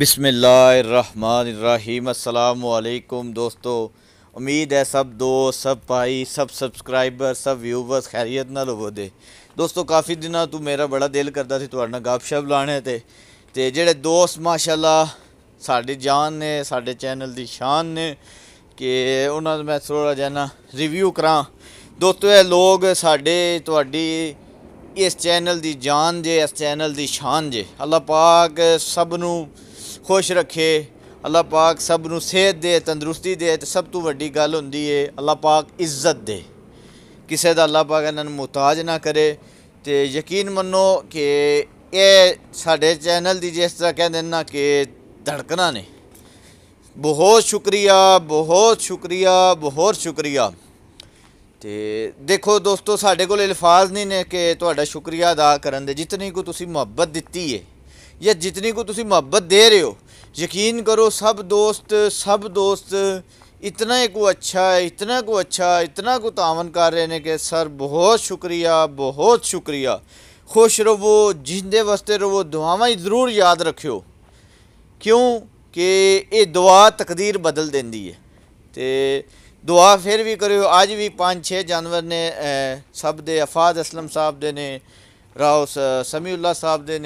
बिसमीम अल्लाम दोस्तों ਉਮੀਦ ਹੈ ਸਭ ਦੋਸਤ ਸਭ ਭਾਈ ਸਭ ਸਬਸਕ੍ਰਾਈਬਰ ਸਭ ਵਿਊਵਰਸ ਖੈਰੀਅਤ ਨਾਲ ਹੋਵੋਦੇ ਦੋਸਤੋ ਕਾਫੀ ਦਿਨਾਂ ਤੋਂ ਮੇਰਾ ਬੜਾ ਦਿਲ ਕਰਦਾ ਸੀ ਤੁਹਾਡੇ ਨਾਲ ਗੱਪਸ਼ਪ ਲਾਣੇ ਤੇ ਤੇ ਜਿਹੜੇ ਦੋਸਤ ਮਾਸ਼ਾਅੱਲਾ ਸਾਡੇ ਜਾਨ ਨੇ ਸਾਡੇ ਚੈਨਲ ਦੀ ਸ਼ਾਨ ਨੇ ਕਿ ਉਹਨਾਂ ਦਾ ਮੈਂ ਥੋੜਾ ਜਾਨਾ ਰਿਵਿਊ ਕਰਾਂ ਦੋਸਤੋ ਇਹ ਲੋਕ ਸਾਡੇ ਤੁਹਾਡੀ ਇਸ ਚੈਨਲ ਦੀ ਜਾਨ ਜੇ ਇਸ ਚੈਨਲ ਦੀ ਸ਼ਾਨ ਜੇ ਅੱਲਾਹ ਪਾਕ ਸਭ ਨੂੰ ਖੁਸ਼ ਰੱਖੇ ਅੱਲਾ ਪਾਕ ਸਭ ਨੂੰ ਸਿਹਤ ਦੇ ਤੰਦਰੁਸਤੀ ਦੇ ਤੇ ਸਭ ਤੋਂ ਵੱਡੀ ਗੱਲ ਹੁੰਦੀ ਏ ਅੱਲਾ ਪਾਕ ਇੱਜ਼ਤ ਦੇ ਕਿਸੇ ਦਾ ਅੱਲਾ ਪਾਕ ਇਹਨਾਂ ਨੂੰ ਮੁਤਾਜ ਨਾ ਕਰੇ ਤੇ ਯਕੀਨ ਮੰਨੋ ਕਿ ਇਹ ਸਾਡੇ ਚੈਨਲ ਦੀ ਜਿਸ ਤਰ੍ਹਾਂ ਕਹਿੰਦੇ ਨਾ ਕਿ ਧੜਕਣਾ ਨੇ ਬਹੁਤ ਸ਼ੁਕਰੀਆ ਬਹੁਤ ਸ਼ੁਕਰੀਆ ਬਹੁਤ ਸ਼ੁਕਰੀਆ ਤੇ ਦੇਖੋ ਦੋਸਤੋ ਸਾਡੇ ਕੋਲ ਅਲਫਾਜ਼ ਨਹੀਂ ਨੇ ਕਿ ਤੁਹਾਡਾ ਸ਼ੁਕਰੀਆ ਅਦਾ ਕਰਨ ਦੇ ਜਿੰਨੀ ਕੋ ਤੁਸੀਂ ਮੁਹੱਬਤ ਦਿੱਤੀ ਏ या जितनी को ਤੁਸੀਂ ਮੁਹੱਬਤ दे रहे हो यकीन करो सब दोस्त सब दोस्त इतना को अच्छा इतना को अच्छा इतना को तावन कर रहने के सर बहुत शुक्रिया बहुत शुक्रिया खुश रहो जिंदे वस्ते रहो दुआव जरूर याद रखियो क्यों कि ये दुआ तकदीर बदल देंदी है तो दुआ फिर भी करो अज भी पाँच छे जानवर ने सब दे अफाद असलम साहब दे ने समी उल्ला साहब दे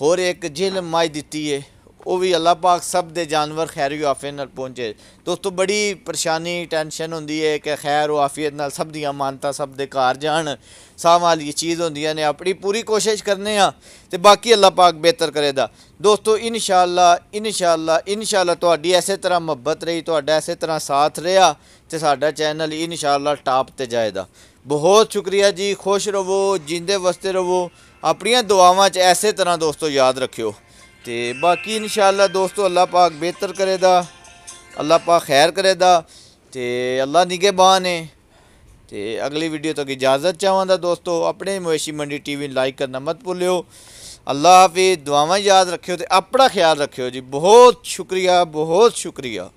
ਹੋਰ ਇੱਕ ਜਿਲ ਮਾਈ ਦਿੱਤੀ ਏ ਉਹ ਵੀ ਅੱਲਾਹ ਪਾਕ ਸਭ ਦੇ ਜਾਨਵਰ ਖੈਰ ਹੀ ਆਫੀਅਤ ਨਾਲ ਪਹੁੰਚੇ ਦੋਸਤੋ ਬੜੀ ਪਰੇਸ਼ਾਨੀ ਟੈਨਸ਼ਨ ਹੁੰਦੀ ਏ ਕਿ ਖੈਰ ਉਹ ਆਫੀਅਤ ਨਾਲ ਸਭ ਦੀਆਂ ਮਾਨਤਾ ਸਭ ਦੇ ਘਰ ਜਾਣ ਸਾਹ ਵਾਲੀ ਚੀਜ਼ ਹੁੰਦੀਆਂ ਨੇ ਆਪਣੀ ਪੂਰੀ ਕੋਸ਼ਿਸ਼ ਕਰਨੇ ਆ ਤੇ ਬਾਕੀ ਅੱਲਾਹ ਪਾਕ ਬਿਹਤਰ ਕਰੇਗਾ ਦੋਸਤੋ ਇਨਸ਼ਾਅੱਲਾ ਇਨਸ਼ਾਅੱਲਾ ਇਨਸ਼ਾਅੱਲਾ ਤੁਹਾਡੀ ਐਸੇ ਤਰ੍ਹਾਂ ਮੁਹੱਬਤ ਰਹੀ ਤੁਹਾਡਾ ਐਸੇ ਤਰ੍ਹਾਂ ਸਾਥ ਰਿਹਾ ਤੇ ਸਾਡਾ ਚੈਨਲ ਇਨਸ਼ਾਅੱਲਾ ਟਾਪ ਤੇ ਜਾਏਗਾ ਬਹੁਤ ਸ਼ੁਕਰੀਆ ਜੀ ਖੁਸ਼ ਰਹੋ ਜਿੰਦੇ ਵਸਤੇ ਰਹੋ ਆਪਣੀਆਂ ਦੁਆਵਾਂ 'ਚ ਐਸੇ ਤਰ੍ਹਾਂ ਦੋਸਤੋ ਯਾਦ ਰੱਖਿਓ ਤੇ ਬਾਕੀ ਇਨਸ਼ਾਅੱਲਾ ਦੋਸਤੋ ਅੱਲਾਹ ਪਾਕ ਬਿਹਤਰ ਕਰੇਦਾ ਅੱਲਾਹ ਪਾਕ ਖੈਰ ਕਰੇਦਾ ਤੇ ਅੱਲਾਹ ਨਿਗਹਿਬਾਨ ਹੈ ਤੇ ਅਗਲੀ ਵੀਡੀਓ ਤੱਕ ਇਜਾਜ਼ਤ ਚਾਹਾਂਦਾ ਦੋਸਤੋ ਆਪਣੇ ਮਵੇਸ਼ੀ ਮੰਡੀ ਟੀਵੀ ਨੂੰ ਲਾਈਕ ਕਰਨਾ ਮਤ ਭੁੱਲਿਓ ਅੱਲਾਹ ਹਾਫਿਜ਼ ਦੁਆਵਾਂ ਯਾਦ ਰੱਖਿਓ ਤੇ ਆਪਣਾ ਖਿਆਲ ਰੱਖਿਓ ਜੀ ਬਹੁਤ ਸ਼ੁਕਰੀਆ ਬਹੁਤ ਸ਼ੁਕਰੀਆ